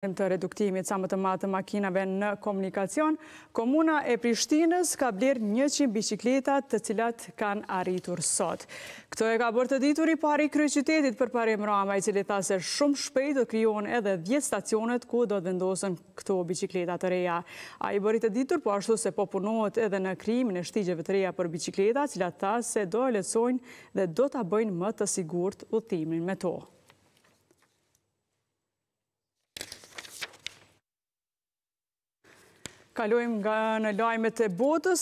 të reduktimit sa më të matë të makinave në komunikacion, Komuna e Prishtinës ka bler 100 bicikletat të cilat kanë arritur sot. Këto e ka bërë të ditur i pari kryqytetit për pare mrama i cili tha se shumë shpejt të kryon edhe 10 stacionet ku do të vendosën këto bicikletat të reja. A i bërë të ditur po ashtu se po punohet edhe në krimin e shtigjeve të reja për bicikletat cilat tha se do e lecojnë dhe do të bëjnë më të sigurt utimin me toë. Kalojmë nga në lajmet e botës.